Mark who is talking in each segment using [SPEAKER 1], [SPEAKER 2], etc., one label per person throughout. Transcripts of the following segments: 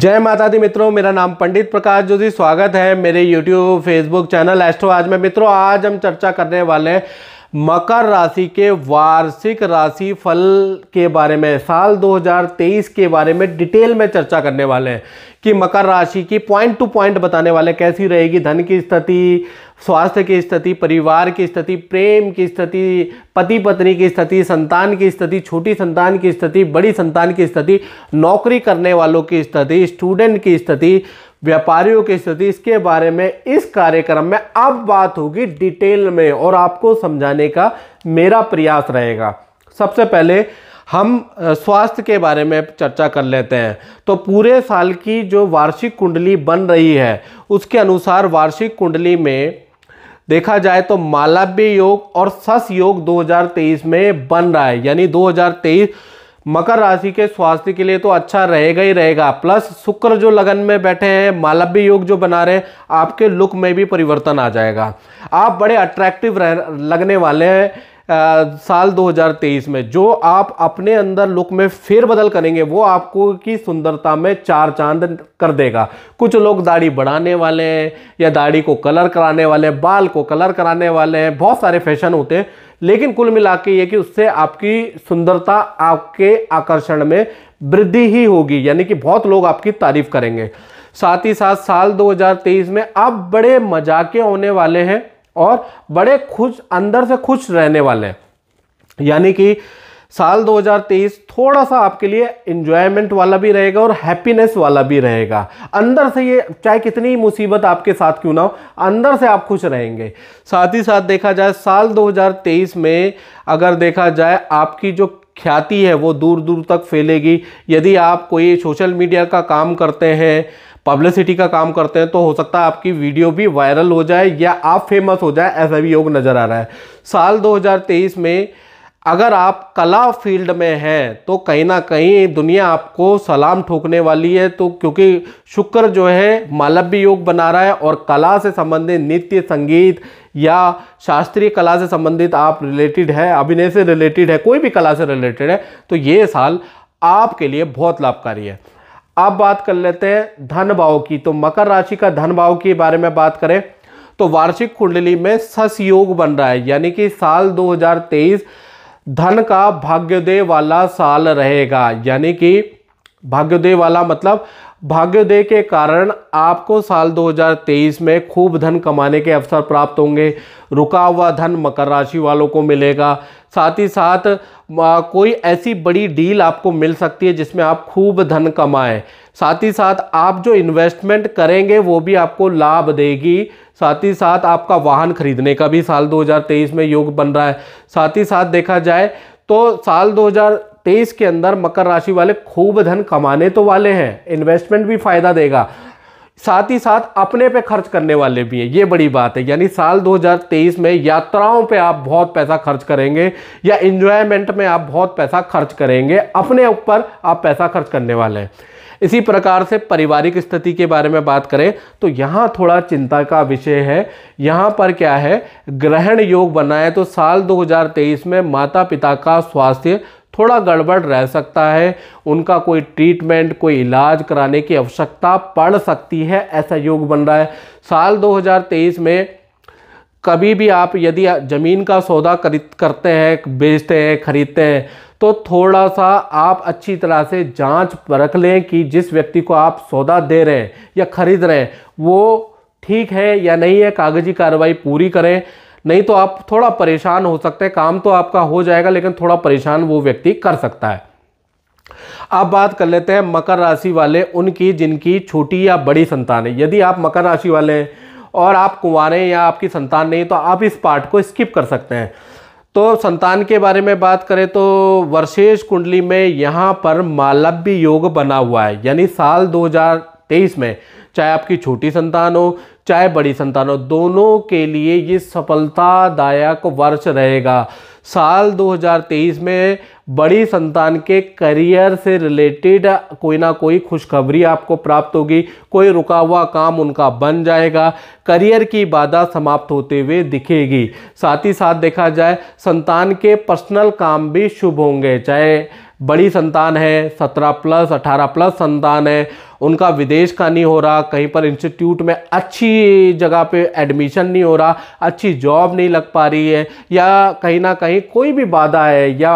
[SPEAKER 1] जय माता दी मित्रों मेरा नाम पंडित प्रकाश जोशी स्वागत है मेरे यूट्यूब फेसबुक चैनल एस्ट्रो आज में मित्रों आज हम चर्चा करने वाले हैं मकर राशि के वार्षिक राशि फल के बारे में साल 2023 के बारे में डिटेल में चर्चा करने वाले हैं कि मकर राशि की पॉइंट टू पॉइंट बताने वाले कैसी रहेगी धन की स्थिति स्वास्थ्य की स्थिति परिवार की स्थिति प्रेम की स्थिति पति पत्नी की स्थिति संतान की स्थिति छोटी संतान की स्थिति बड़ी संतान की स्थिति नौकरी करने वालों की स्थिति स्टूडेंट की स्थिति व्यापारियों की स्थिति इसके बारे में इस कार्यक्रम में अब बात होगी डिटेल में और आपको समझाने का मेरा प्रयास रहेगा सबसे पहले हम स्वास्थ्य के बारे में चर्चा कर लेते हैं तो पूरे साल की जो वार्षिक कुंडली बन रही है उसके अनुसार वार्षिक कुंडली में देखा जाए तो मालव्य योग और सस योग 2023 में बन रहा है यानी 2023 मकर राशि के स्वास्थ्य के लिए तो अच्छा रहेगा ही रहेगा प्लस शुक्र जो लगन में बैठे हैं मालव्य योग जो बना रहे हैं आपके लुक में भी परिवर्तन आ जाएगा आप बड़े अट्रैक्टिव लगने वाले हैं साल 2023 में जो आप अपने अंदर लुक में फिर बदल करेंगे वो आपको की सुंदरता में चार चांद कर देगा कुछ लोग दाढ़ी बढ़ाने वाले हैं या दाढ़ी को कलर कराने वाले हैं बाल को कलर कराने वाले हैं बहुत सारे फैशन होते हैं लेकिन कुल मिला के ये कि उससे आपकी सुंदरता आपके आकर्षण में वृद्धि ही होगी यानी कि बहुत लोग आपकी तारीफ करेंगे साथ ही साथ साल 2023 में आप बड़े मजाके होने वाले हैं और बड़े खुश अंदर से खुश रहने वाले हैं यानी कि साल 2023 थोड़ा सा आपके लिए इंजॉयमेंट वाला भी रहेगा और हैप्पीनेस वाला भी रहेगा अंदर से ये चाहे कितनी मुसीबत आपके साथ क्यों ना हो अंदर से आप खुश रहेंगे साथ ही साथ देखा जाए साल 2023 में अगर देखा जाए आपकी जो ख्याति है वो दूर दूर तक फैलेगी यदि आप कोई सोशल मीडिया का काम करते हैं पब्लिसिटी का काम करते हैं तो हो सकता है आपकी वीडियो भी वायरल हो जाए या आप फेमस हो जाए ऐसा भी योग नज़र आ रहा है साल 2023 में अगर आप कला फील्ड में हैं तो कहीं ना कहीं दुनिया आपको सलाम ठोकने वाली है तो क्योंकि शुक्र जो है मालव्य योग बना रहा है और कला से संबंधित नृत्य संगीत या शास्त्रीय कला से संबंधित आप रिलेटेड है अभिनय से रिलेटेड है कोई भी कला से रिलेटेड है तो ये साल आपके लिए बहुत लाभकारी है अब बात कर लेते हैं धन भाव की तो मकर राशि का धन भाव के बारे में बात करें तो वार्षिक कुंडली में सस योग बन रहा है यानी कि साल 2023 धन का भाग्योदय वाला साल रहेगा यानी कि भाग्योदय वाला मतलब भाग्योदय के कारण आपको साल 2023 में खूब धन कमाने के अवसर प्राप्त होंगे रुका हुआ धन मकर राशि वालों को मिलेगा साथ ही साथ कोई ऐसी बड़ी डील आपको मिल सकती है जिसमें आप खूब धन कमाएं साथ ही साथ आप जो इन्वेस्टमेंट करेंगे वो भी आपको लाभ देगी साथ ही साथ आपका वाहन खरीदने का भी साल 2023 में योग बन रहा है साथ ही साथ देखा जाए तो साल तेईस के अंदर मकर राशि वाले खूब धन कमाने तो वाले हैं इन्वेस्टमेंट भी फायदा देगा साथ ही साथ अपने पे खर्च करने वाले भी हैं ये बड़ी बात है यानी साल 2023 में यात्राओं पे आप बहुत पैसा खर्च करेंगे या इन्जॉयमेंट में आप बहुत पैसा खर्च करेंगे अपने ऊपर आप पैसा खर्च करने वाले हैं इसी प्रकार से पारिवारिक स्थिति के बारे में बात करें तो यहाँ थोड़ा चिंता का विषय है यहाँ पर क्या है ग्रहण योग बनाए तो साल 2023 में माता पिता का स्वास्थ्य थोड़ा गड़बड़ रह सकता है उनका कोई ट्रीटमेंट कोई इलाज कराने की आवश्यकता पड़ सकती है ऐसा योग बन रहा है साल 2023 में कभी भी आप यदि ज़मीन का सौदा करते हैं बेचते हैं ख़रीदते हैं तो थोड़ा सा आप अच्छी तरह से जांच परख लें कि जिस व्यक्ति को आप सौदा दे रहे हैं या ख़रीद रहे हैं वो ठीक है या नहीं है कागजी कार्रवाई पूरी करें नहीं तो आप थोड़ा परेशान हो सकते हैं काम तो आपका हो जाएगा लेकिन थोड़ा परेशान वो व्यक्ति कर सकता है अब बात कर लेते हैं मकर राशि वाले उनकी जिनकी छोटी या बड़ी संतान है यदि आप मकर राशि वाले हैं और आप कुंवारे या आपकी संतान नहीं तो आप इस पार्ट को स्किप कर सकते हैं तो संतान के बारे में बात करें तो वर्षेश कुंडली में यहाँ पर मालव्य योग बना हुआ है यानी साल 2023 में चाहे आपकी छोटी संतान हो चाहे बड़ी संतान हो दोनों के लिए ये सफलतादायक वर्ष रहेगा साल 2023 में बड़ी संतान के करियर से रिलेटेड कोई ना कोई खुशखबरी आपको प्राप्त होगी कोई रुका हुआ काम उनका बन जाएगा करियर की बाधा समाप्त होते हुए दिखेगी साथ ही साथ देखा जाए संतान के पर्सनल काम भी शुभ होंगे चाहे बड़ी संतान है सत्रह प्लस अठारह प्लस संतान है उनका विदेश का नहीं हो रहा कहीं पर इंस्टीट्यूट में अच्छी जगह पे एडमिशन नहीं हो रहा अच्छी जॉब नहीं लग पा रही है या कहीं ना कहीं कोई भी बाधा है या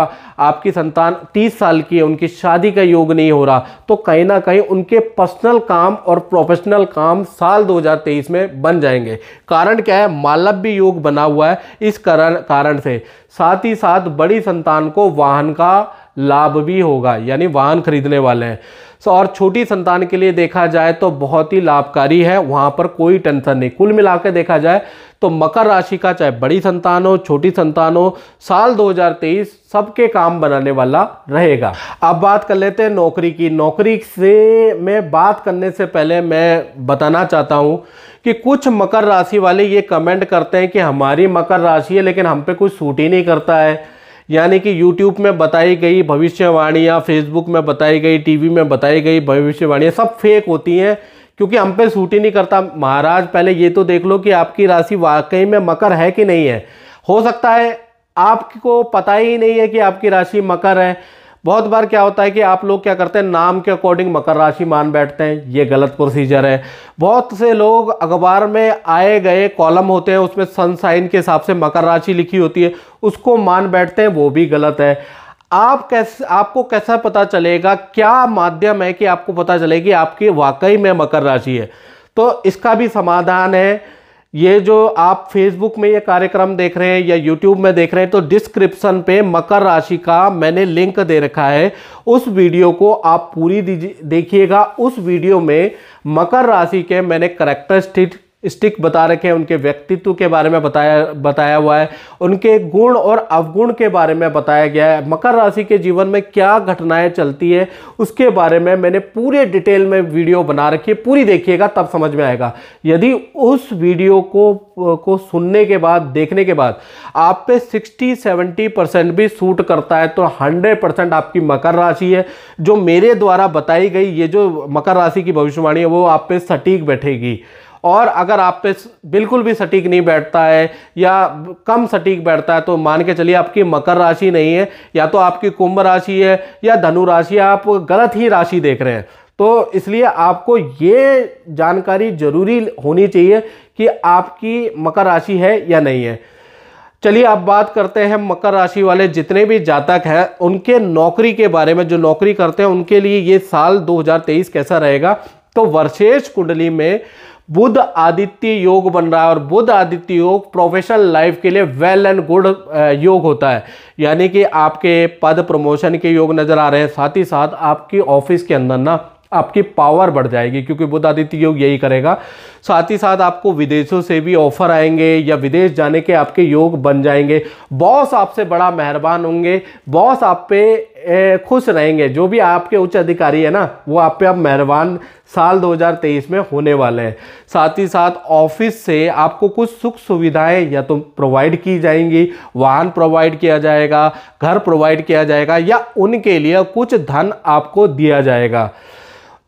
[SPEAKER 1] आपकी संतान 30 साल की है उनकी शादी का योग नहीं हो रहा तो कहीं ना कहीं उनके पर्सनल काम और प्रोफेशनल काम साल 2023 में बन जाएंगे कारण क्या है मालव्य योग बना हुआ है इस कारण कारण से साथ ही साथ बड़ी संतान को वाहन का लाभ भी होगा यानी वाहन खरीदने वाले हैं सो और छोटी संतान के लिए देखा जाए तो बहुत ही लाभकारी है वहाँ पर कोई टेंशन नहीं कुल मिलाकर देखा जाए तो मकर राशि का चाहे बड़ी संतान हो छोटी संतान हो साल 2023 सबके काम बनाने वाला रहेगा अब बात कर लेते हैं नौकरी की नौकरी से मैं बात करने से पहले मैं बताना चाहता हूँ कि कुछ मकर राशि वाले ये कमेंट करते हैं कि हमारी मकर राशि है लेकिन हम पे कुछ सूट ही नहीं करता है यानी कि यूट्यूब में बताई गई भविष्यवाणियाँ फेसबुक में बताई गई टीवी में बताई गई भविष्यवाणियाँ सब फेक होती हैं क्योंकि हम पे सूट ही नहीं करता महाराज पहले ये तो देख लो कि आपकी राशि वाकई में मकर है कि नहीं है हो सकता है आपको पता ही नहीं है कि आपकी राशि मकर है बहुत बार क्या होता है कि आप लोग क्या करते हैं नाम के अकॉर्डिंग मकर राशि मान बैठते हैं ये गलत प्रोसीजर है बहुत से लोग अखबार में आए गए कॉलम होते हैं उसमें सन साइन के हिसाब से मकर राशि लिखी होती है उसको मान बैठते हैं वो भी गलत है आप कैसे आपको कैसा पता चलेगा क्या माध्यम है कि आपको पता चलेगी आपकी वाकई में मकर राशि है तो इसका भी समाधान है ये जो आप फेसबुक में ये कार्यक्रम देख रहे हैं या यूट्यूब में देख रहे हैं तो डिस्क्रिप्शन पे मकर राशि का मैंने लिंक दे रखा है उस वीडियो को आप पूरी देखिएगा उस वीडियो में मकर राशि के मैंने करेक्टरिस्टिक स्टिक बता रखे हैं उनके व्यक्तित्व के बारे में बताया बताया हुआ है उनके गुण और अवगुण के बारे में बताया गया है मकर राशि के जीवन में क्या घटनाएं चलती है उसके बारे में मैंने पूरे डिटेल में वीडियो बना रखी है पूरी देखिएगा तब समझ में आएगा यदि उस वीडियो को को सुनने के बाद देखने के बाद आप पे 60 70 परसेंट भी सूट करता है तो 100 परसेंट आपकी मकर राशि है जो मेरे द्वारा बताई गई ये जो मकर राशि की भविष्यवाणी है वो आप पे सटीक बैठेगी और अगर आप पे बिल्कुल भी सटीक नहीं बैठता है या कम सटीक बैठता है तो मान के चलिए आपकी मकर राशि नहीं है या तो आपकी कुंभ राशि है या धनु राशि आप गलत ही राशि देख रहे हैं तो इसलिए आपको ये जानकारी जरूरी होनी चाहिए कि आपकी मकर राशि है या नहीं है चलिए अब बात करते हैं मकर राशि वाले जितने भी जातक हैं उनके नौकरी के बारे में जो नौकरी करते हैं उनके लिए ये साल 2023 कैसा रहेगा तो वर्षेश कुंडली में बुध आदित्य योग बन रहा है और बुध आदित्य योग प्रोफेशनल लाइफ के लिए वेल एंड गुड योग होता है यानी कि आपके पद प्रमोशन के योग नज़र आ रहे हैं साथ ही साथ आपकी ऑफिस के अंदर ना आपकी पावर बढ़ जाएगी क्योंकि बुद्ध आदित्य योग यही करेगा साथ ही साथ आपको विदेशों से भी ऑफर आएंगे या विदेश जाने के आपके योग बन जाएंगे बॉस आपसे बड़ा मेहरबान होंगे बॉस आप पे खुश रहेंगे जो भी आपके उच्च अधिकारी है ना वो आप पे अब मेहरबान साल 2023 में होने वाले हैं साथ ही साथ ऑफिस से आपको कुछ सुख सुविधाएं या तो प्रोवाइड की जाएंगी वाहन प्रोवाइड किया जाएगा घर प्रोवाइड किया जाएगा या उनके लिए कुछ धन आपको दिया जाएगा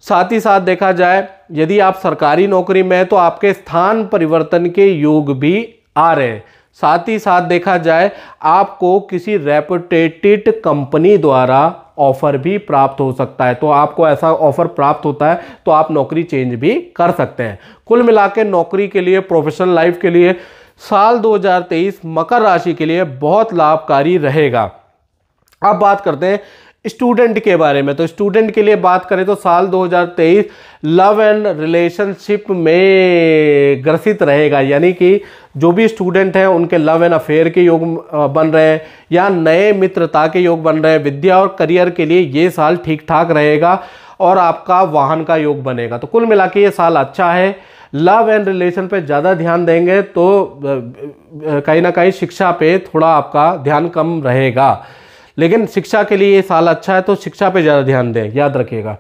[SPEAKER 1] साथ ही साथ देखा जाए यदि आप सरकारी नौकरी में हैं तो आपके स्थान परिवर्तन के योग भी आ रहे हैं साथ ही साथ देखा जाए आपको किसी रेपुटेटेड कंपनी द्वारा ऑफर भी प्राप्त हो सकता है तो आपको ऐसा ऑफर प्राप्त होता है तो आप नौकरी चेंज भी कर सकते हैं कुल मिलाकर नौकरी के लिए प्रोफेशनल लाइफ के लिए साल 2023 मकर राशि के लिए बहुत लाभकारी रहेगा अब बात करते हैं स्टूडेंट के बारे में तो स्टूडेंट के लिए बात करें तो साल 2023 लव एंड रिलेशनशिप में ग्रसित रहेगा यानी कि जो भी स्टूडेंट हैं उनके लव एंड अफेयर के योग बन रहे हैं या नए मित्रता के योग बन रहे हैं विद्या और करियर के लिए ये साल ठीक ठाक रहेगा और आपका वाहन का योग बनेगा तो कुल मिला ये साल अच्छा है लव एंड रिलेशन पे ज़्यादा ध्यान देंगे तो कहीं ना कहीं शिक्षा पे थोड़ा आपका ध्यान कम रहेगा लेकिन शिक्षा के लिए ये साल अच्छा है तो शिक्षा पे ज़्यादा ध्यान दें याद रखिएगा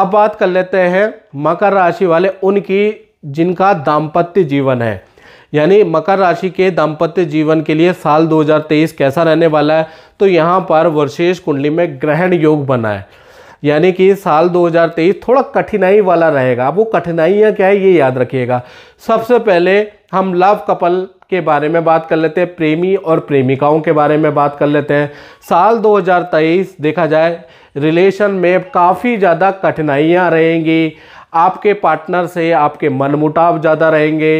[SPEAKER 1] अब बात कर लेते हैं मकर राशि वाले उनकी जिनका दाम्पत्य जीवन है यानी मकर राशि के दाम्पत्य जीवन के लिए साल 2023 कैसा रहने वाला है तो यहाँ पर वर्षेश कुंडली में ग्रहण योग बना है यानी कि साल 2023 थोड़ा कठिनाई वाला रहेगा अब वो कठिनाइयाँ क्या है ये याद रखिएगा सबसे पहले हम लव कपल के बारे में बात कर लेते हैं प्रेमी और प्रेमिकाओं के बारे में बात कर लेते हैं साल 2023 देखा जाए रिलेशन में काफ़ी ज़्यादा कठिनाइयाँ रहेंगी आपके पार्टनर से आपके मनमुटाव ज़्यादा रहेंगे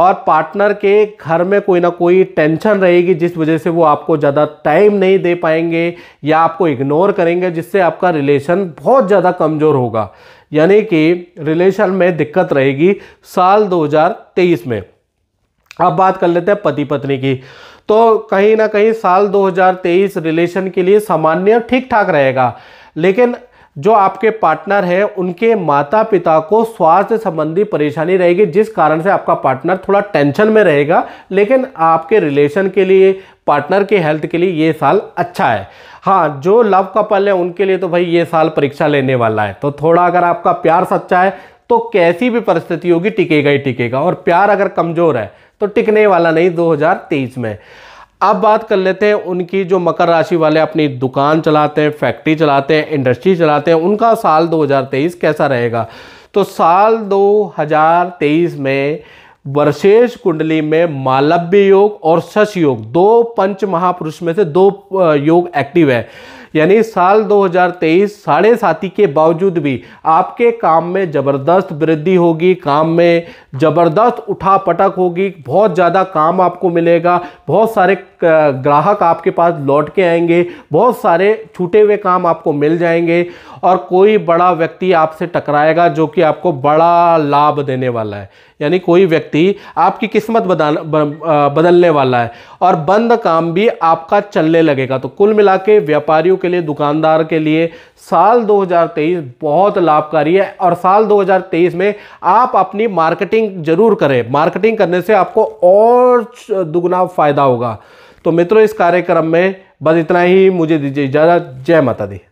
[SPEAKER 1] और पार्टनर के घर में कोई ना कोई टेंशन रहेगी जिस वजह से वो आपको ज़्यादा टाइम नहीं दे पाएंगे या आपको इग्नोर करेंगे जिससे आपका रिलेशन बहुत ज़्यादा कमज़ोर होगा यानी कि रिलेशन में दिक्कत रहेगी साल 2023 में अब बात कर लेते हैं पति पत्नी की तो कहीं ना कहीं साल 2023 रिलेशन के लिए सामान्य ठीक ठाक रहेगा लेकिन जो आपके पार्टनर हैं उनके माता पिता को स्वास्थ्य संबंधी परेशानी रहेगी जिस कारण से आपका पार्टनर थोड़ा टेंशन में रहेगा लेकिन आपके रिलेशन के लिए पार्टनर के हेल्थ के लिए ये साल अच्छा है हाँ जो लव कपल है उनके लिए तो भाई ये साल परीक्षा लेने वाला है तो थोड़ा अगर आपका प्यार सच्चा है तो कैसी भी परिस्थिति होगी टिकेगा ही टिकेगा और प्यार अगर कमज़ोर है तो टिकने वाला नहीं 2023 में अब बात कर लेते हैं उनकी जो मकर राशि वाले अपनी दुकान चलाते हैं फैक्ट्री चलाते हैं इंडस्ट्री चलाते हैं उनका साल 2023 कैसा रहेगा तो साल 2023 में वर्षेश कुंडली में मालव्य योग और शश योग दो पंच महापुरुष में से दो योग एक्टिव है यानी साल 2023 साढ़े साथी के बावजूद भी आपके काम में ज़बरदस्त वृद्धि होगी काम में ज़बरदस्त उठा पटक होगी बहुत ज़्यादा काम आपको मिलेगा बहुत सारे ग्राहक आपके पास लौट के आएंगे बहुत सारे छूटे हुए काम आपको मिल जाएंगे और कोई बड़ा व्यक्ति आपसे टकराएगा जो कि आपको बड़ा लाभ देने वाला है यानी कोई व्यक्ति आपकी किस्मत बदान बदलने वाला है और बंद काम भी आपका चलने लगेगा तो कुल मिला के व्यापारियों के लिए दुकानदार के लिए साल 2023 बहुत लाभकारी है और साल 2023 में आप अपनी मार्केटिंग जरूर करें मार्केटिंग करने से आपको और दुगना फ़ायदा होगा तो मित्रों इस कार्यक्रम में बस इतना ही मुझे दीजिए इजाज़त जय माता दी